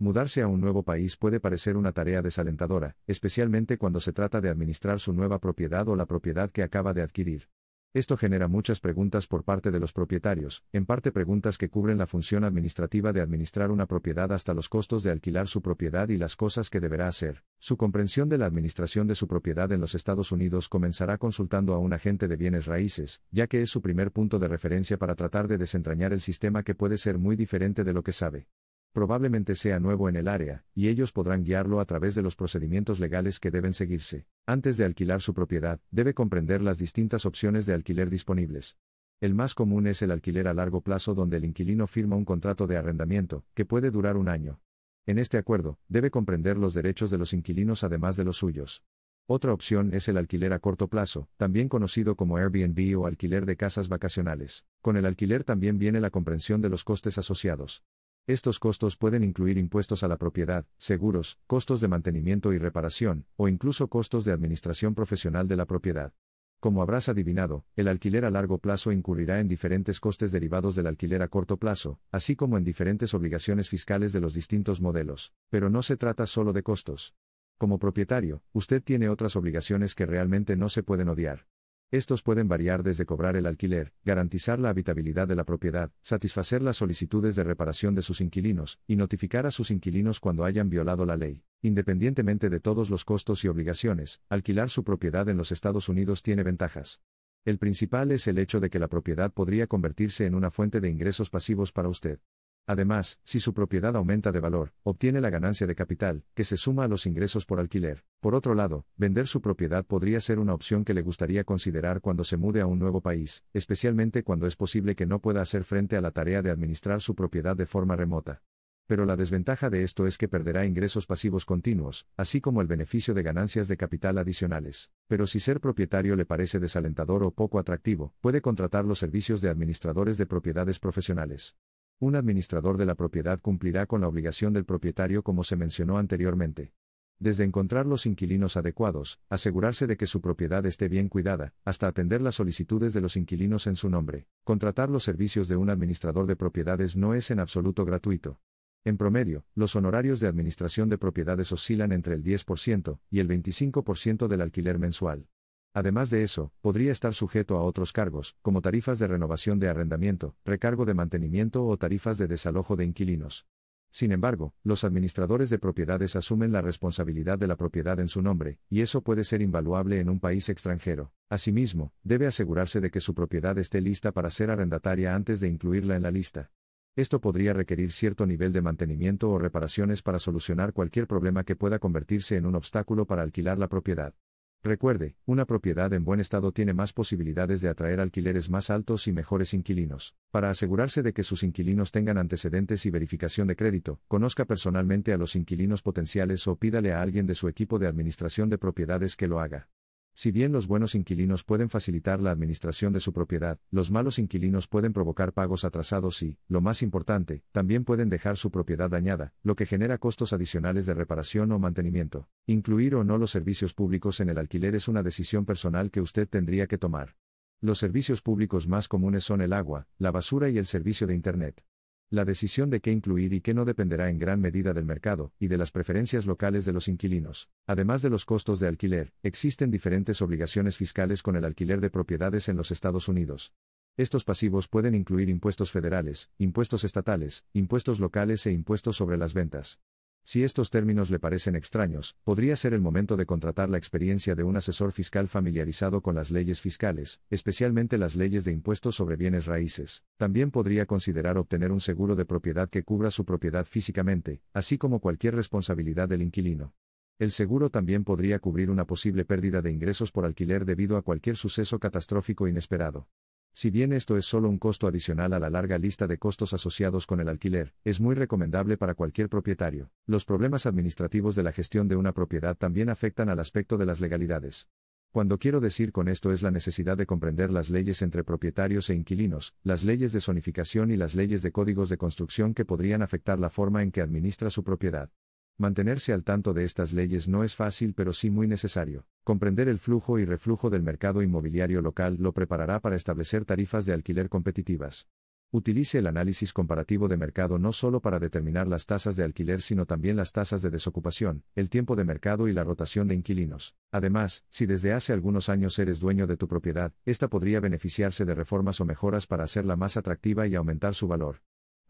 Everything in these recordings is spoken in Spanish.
Mudarse a un nuevo país puede parecer una tarea desalentadora, especialmente cuando se trata de administrar su nueva propiedad o la propiedad que acaba de adquirir. Esto genera muchas preguntas por parte de los propietarios, en parte preguntas que cubren la función administrativa de administrar una propiedad hasta los costos de alquilar su propiedad y las cosas que deberá hacer. Su comprensión de la administración de su propiedad en los Estados Unidos comenzará consultando a un agente de bienes raíces, ya que es su primer punto de referencia para tratar de desentrañar el sistema que puede ser muy diferente de lo que sabe probablemente sea nuevo en el área, y ellos podrán guiarlo a través de los procedimientos legales que deben seguirse. Antes de alquilar su propiedad, debe comprender las distintas opciones de alquiler disponibles. El más común es el alquiler a largo plazo donde el inquilino firma un contrato de arrendamiento, que puede durar un año. En este acuerdo, debe comprender los derechos de los inquilinos además de los suyos. Otra opción es el alquiler a corto plazo, también conocido como Airbnb o alquiler de casas vacacionales. Con el alquiler también viene la comprensión de los costes asociados. Estos costos pueden incluir impuestos a la propiedad, seguros, costos de mantenimiento y reparación, o incluso costos de administración profesional de la propiedad. Como habrás adivinado, el alquiler a largo plazo incurrirá en diferentes costes derivados del alquiler a corto plazo, así como en diferentes obligaciones fiscales de los distintos modelos. Pero no se trata solo de costos. Como propietario, usted tiene otras obligaciones que realmente no se pueden odiar. Estos pueden variar desde cobrar el alquiler, garantizar la habitabilidad de la propiedad, satisfacer las solicitudes de reparación de sus inquilinos, y notificar a sus inquilinos cuando hayan violado la ley. Independientemente de todos los costos y obligaciones, alquilar su propiedad en los Estados Unidos tiene ventajas. El principal es el hecho de que la propiedad podría convertirse en una fuente de ingresos pasivos para usted. Además, si su propiedad aumenta de valor, obtiene la ganancia de capital, que se suma a los ingresos por alquiler. Por otro lado, vender su propiedad podría ser una opción que le gustaría considerar cuando se mude a un nuevo país, especialmente cuando es posible que no pueda hacer frente a la tarea de administrar su propiedad de forma remota. Pero la desventaja de esto es que perderá ingresos pasivos continuos, así como el beneficio de ganancias de capital adicionales. Pero si ser propietario le parece desalentador o poco atractivo, puede contratar los servicios de administradores de propiedades profesionales un administrador de la propiedad cumplirá con la obligación del propietario como se mencionó anteriormente. Desde encontrar los inquilinos adecuados, asegurarse de que su propiedad esté bien cuidada, hasta atender las solicitudes de los inquilinos en su nombre, contratar los servicios de un administrador de propiedades no es en absoluto gratuito. En promedio, los honorarios de administración de propiedades oscilan entre el 10% y el 25% del alquiler mensual. Además de eso, podría estar sujeto a otros cargos, como tarifas de renovación de arrendamiento, recargo de mantenimiento o tarifas de desalojo de inquilinos. Sin embargo, los administradores de propiedades asumen la responsabilidad de la propiedad en su nombre, y eso puede ser invaluable en un país extranjero. Asimismo, debe asegurarse de que su propiedad esté lista para ser arrendataria antes de incluirla en la lista. Esto podría requerir cierto nivel de mantenimiento o reparaciones para solucionar cualquier problema que pueda convertirse en un obstáculo para alquilar la propiedad. Recuerde, una propiedad en buen estado tiene más posibilidades de atraer alquileres más altos y mejores inquilinos. Para asegurarse de que sus inquilinos tengan antecedentes y verificación de crédito, conozca personalmente a los inquilinos potenciales o pídale a alguien de su equipo de administración de propiedades que lo haga. Si bien los buenos inquilinos pueden facilitar la administración de su propiedad, los malos inquilinos pueden provocar pagos atrasados y, lo más importante, también pueden dejar su propiedad dañada, lo que genera costos adicionales de reparación o mantenimiento. Incluir o no los servicios públicos en el alquiler es una decisión personal que usted tendría que tomar. Los servicios públicos más comunes son el agua, la basura y el servicio de Internet. La decisión de qué incluir y qué no dependerá en gran medida del mercado y de las preferencias locales de los inquilinos. Además de los costos de alquiler, existen diferentes obligaciones fiscales con el alquiler de propiedades en los Estados Unidos. Estos pasivos pueden incluir impuestos federales, impuestos estatales, impuestos locales e impuestos sobre las ventas. Si estos términos le parecen extraños, podría ser el momento de contratar la experiencia de un asesor fiscal familiarizado con las leyes fiscales, especialmente las leyes de impuestos sobre bienes raíces. También podría considerar obtener un seguro de propiedad que cubra su propiedad físicamente, así como cualquier responsabilidad del inquilino. El seguro también podría cubrir una posible pérdida de ingresos por alquiler debido a cualquier suceso catastrófico inesperado. Si bien esto es solo un costo adicional a la larga lista de costos asociados con el alquiler, es muy recomendable para cualquier propietario. Los problemas administrativos de la gestión de una propiedad también afectan al aspecto de las legalidades. Cuando quiero decir con esto es la necesidad de comprender las leyes entre propietarios e inquilinos, las leyes de zonificación y las leyes de códigos de construcción que podrían afectar la forma en que administra su propiedad. Mantenerse al tanto de estas leyes no es fácil pero sí muy necesario. Comprender el flujo y reflujo del mercado inmobiliario local lo preparará para establecer tarifas de alquiler competitivas. Utilice el análisis comparativo de mercado no solo para determinar las tasas de alquiler sino también las tasas de desocupación, el tiempo de mercado y la rotación de inquilinos. Además, si desde hace algunos años eres dueño de tu propiedad, esta podría beneficiarse de reformas o mejoras para hacerla más atractiva y aumentar su valor.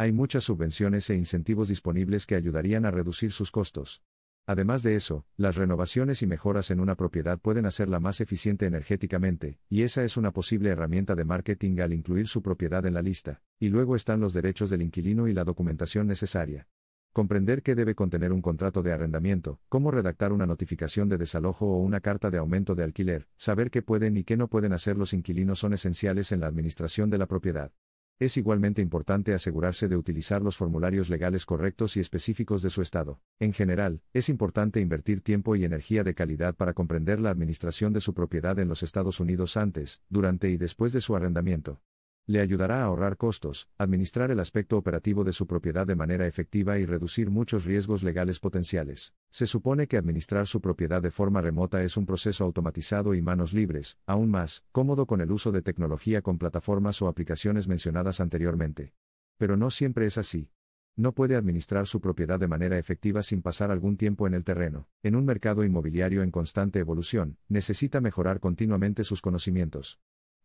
Hay muchas subvenciones e incentivos disponibles que ayudarían a reducir sus costos. Además de eso, las renovaciones y mejoras en una propiedad pueden hacerla más eficiente energéticamente, y esa es una posible herramienta de marketing al incluir su propiedad en la lista, y luego están los derechos del inquilino y la documentación necesaria. Comprender qué debe contener un contrato de arrendamiento, cómo redactar una notificación de desalojo o una carta de aumento de alquiler, saber qué pueden y qué no pueden hacer los inquilinos son esenciales en la administración de la propiedad es igualmente importante asegurarse de utilizar los formularios legales correctos y específicos de su estado. En general, es importante invertir tiempo y energía de calidad para comprender la administración de su propiedad en los Estados Unidos antes, durante y después de su arrendamiento le ayudará a ahorrar costos, administrar el aspecto operativo de su propiedad de manera efectiva y reducir muchos riesgos legales potenciales. Se supone que administrar su propiedad de forma remota es un proceso automatizado y manos libres, aún más, cómodo con el uso de tecnología con plataformas o aplicaciones mencionadas anteriormente. Pero no siempre es así. No puede administrar su propiedad de manera efectiva sin pasar algún tiempo en el terreno. En un mercado inmobiliario en constante evolución, necesita mejorar continuamente sus conocimientos.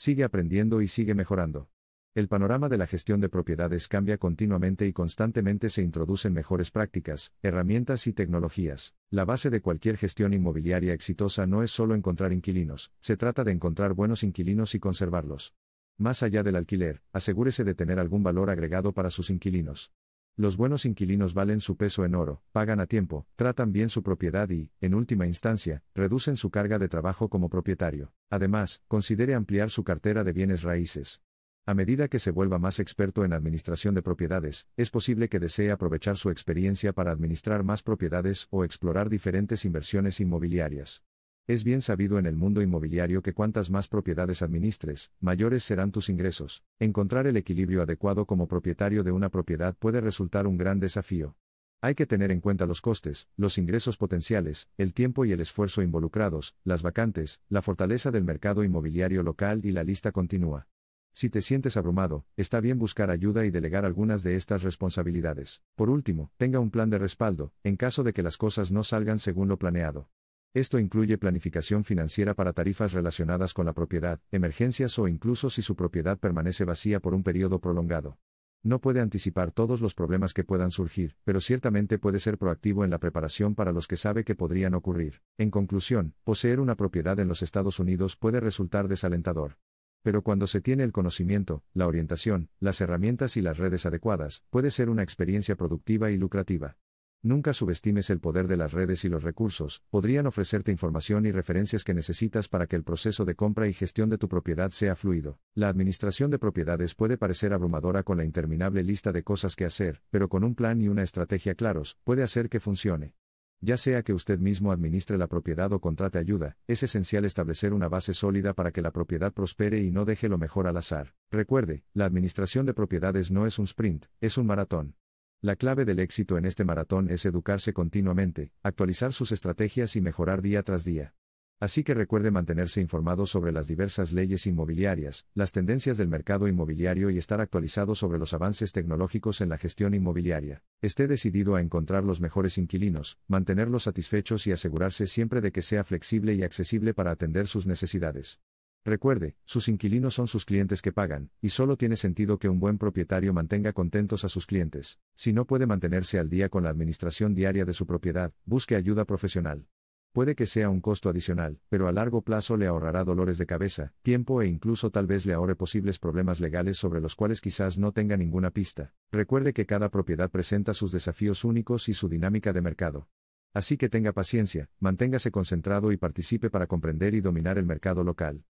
Sigue aprendiendo y sigue mejorando. El panorama de la gestión de propiedades cambia continuamente y constantemente se introducen mejores prácticas, herramientas y tecnologías. La base de cualquier gestión inmobiliaria exitosa no es solo encontrar inquilinos, se trata de encontrar buenos inquilinos y conservarlos. Más allá del alquiler, asegúrese de tener algún valor agregado para sus inquilinos. Los buenos inquilinos valen su peso en oro, pagan a tiempo, tratan bien su propiedad y, en última instancia, reducen su carga de trabajo como propietario. Además, considere ampliar su cartera de bienes raíces. A medida que se vuelva más experto en administración de propiedades, es posible que desee aprovechar su experiencia para administrar más propiedades o explorar diferentes inversiones inmobiliarias. Es bien sabido en el mundo inmobiliario que cuantas más propiedades administres, mayores serán tus ingresos. Encontrar el equilibrio adecuado como propietario de una propiedad puede resultar un gran desafío. Hay que tener en cuenta los costes, los ingresos potenciales, el tiempo y el esfuerzo involucrados, las vacantes, la fortaleza del mercado inmobiliario local y la lista continúa. Si te sientes abrumado, está bien buscar ayuda y delegar algunas de estas responsabilidades. Por último, tenga un plan de respaldo, en caso de que las cosas no salgan según lo planeado. Esto incluye planificación financiera para tarifas relacionadas con la propiedad, emergencias o incluso si su propiedad permanece vacía por un periodo prolongado. No puede anticipar todos los problemas que puedan surgir, pero ciertamente puede ser proactivo en la preparación para los que sabe que podrían ocurrir. En conclusión, poseer una propiedad en los Estados Unidos puede resultar desalentador. Pero cuando se tiene el conocimiento, la orientación, las herramientas y las redes adecuadas, puede ser una experiencia productiva y lucrativa. Nunca subestimes el poder de las redes y los recursos, podrían ofrecerte información y referencias que necesitas para que el proceso de compra y gestión de tu propiedad sea fluido. La administración de propiedades puede parecer abrumadora con la interminable lista de cosas que hacer, pero con un plan y una estrategia claros, puede hacer que funcione. Ya sea que usted mismo administre la propiedad o contrate ayuda, es esencial establecer una base sólida para que la propiedad prospere y no deje lo mejor al azar. Recuerde, la administración de propiedades no es un sprint, es un maratón. La clave del éxito en este maratón es educarse continuamente, actualizar sus estrategias y mejorar día tras día. Así que recuerde mantenerse informado sobre las diversas leyes inmobiliarias, las tendencias del mercado inmobiliario y estar actualizado sobre los avances tecnológicos en la gestión inmobiliaria. Esté decidido a encontrar los mejores inquilinos, mantenerlos satisfechos y asegurarse siempre de que sea flexible y accesible para atender sus necesidades. Recuerde, sus inquilinos son sus clientes que pagan, y solo tiene sentido que un buen propietario mantenga contentos a sus clientes. Si no puede mantenerse al día con la administración diaria de su propiedad, busque ayuda profesional. Puede que sea un costo adicional, pero a largo plazo le ahorrará dolores de cabeza, tiempo e incluso tal vez le ahorre posibles problemas legales sobre los cuales quizás no tenga ninguna pista. Recuerde que cada propiedad presenta sus desafíos únicos y su dinámica de mercado. Así que tenga paciencia, manténgase concentrado y participe para comprender y dominar el mercado local.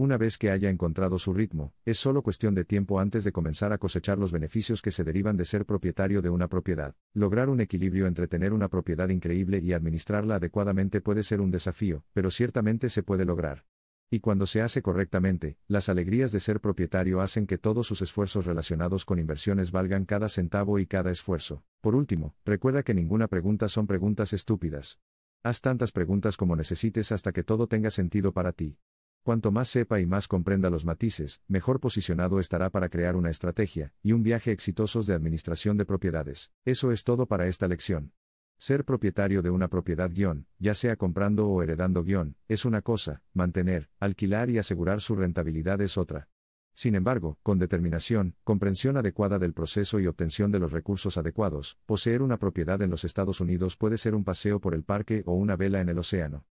Una vez que haya encontrado su ritmo, es solo cuestión de tiempo antes de comenzar a cosechar los beneficios que se derivan de ser propietario de una propiedad. Lograr un equilibrio entre tener una propiedad increíble y administrarla adecuadamente puede ser un desafío, pero ciertamente se puede lograr. Y cuando se hace correctamente, las alegrías de ser propietario hacen que todos sus esfuerzos relacionados con inversiones valgan cada centavo y cada esfuerzo. Por último, recuerda que ninguna pregunta son preguntas estúpidas. Haz tantas preguntas como necesites hasta que todo tenga sentido para ti. Cuanto más sepa y más comprenda los matices, mejor posicionado estará para crear una estrategia y un viaje exitosos de administración de propiedades. Eso es todo para esta lección. Ser propietario de una propiedad guión, ya sea comprando o heredando guión, es una cosa, mantener, alquilar y asegurar su rentabilidad es otra. Sin embargo, con determinación, comprensión adecuada del proceso y obtención de los recursos adecuados, poseer una propiedad en los Estados Unidos puede ser un paseo por el parque o una vela en el océano.